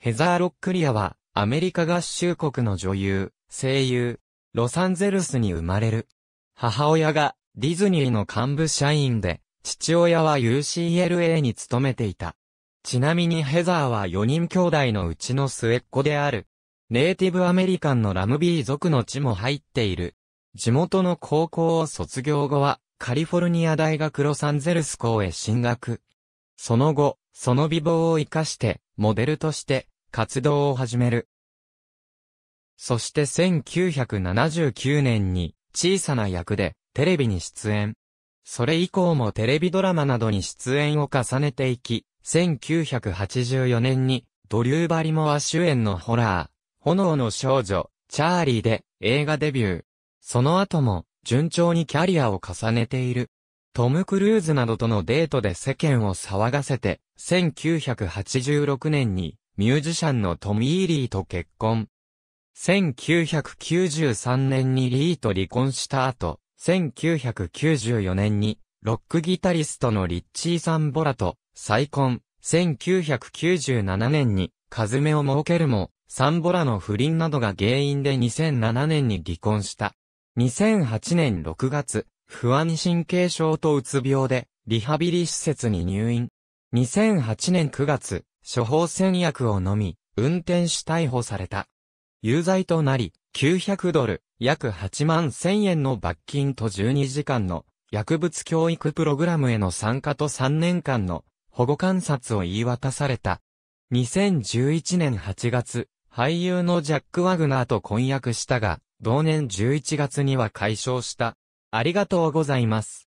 ヘザー・ロックリアは、アメリカ合衆国の女優、声優、ロサンゼルスに生まれる。母親がディズニーの幹部社員で、父親は UCLA に勤めていた。ちなみにヘザーは4人兄弟のうちの末っ子である。ネイティブアメリカンのラムビー族の地も入っている。地元の高校を卒業後は、カリフォルニア大学ロサンゼルス校へ進学。その後、その美貌を活かして、モデルとして、活動を始める。そして1979年に小さな役でテレビに出演。それ以降もテレビドラマなどに出演を重ねていき、1984年にドリュー・バリモア主演のホラー、炎の少女、チャーリーで映画デビュー。その後も順調にキャリアを重ねている。トム・クルーズなどとのデートで世間を騒がせて、1986年にミュージシャンのトミー・リーと結婚。1993年にリーと離婚した後、1994年にロックギタリストのリッチー・サンボラと再婚。1997年にカズメを設けるも、サンボラの不倫などが原因で2007年に離婚した。2008年6月、不安神経症とうつ病で、リハビリ施設に入院。2008年9月、処方箋薬を飲み、運転手逮捕された。有罪となり、900ドル、約8万1000円の罰金と12時間の薬物教育プログラムへの参加と3年間の保護観察を言い渡された。2011年8月、俳優のジャック・ワグナーと婚約したが、同年11月には解消した。ありがとうございます。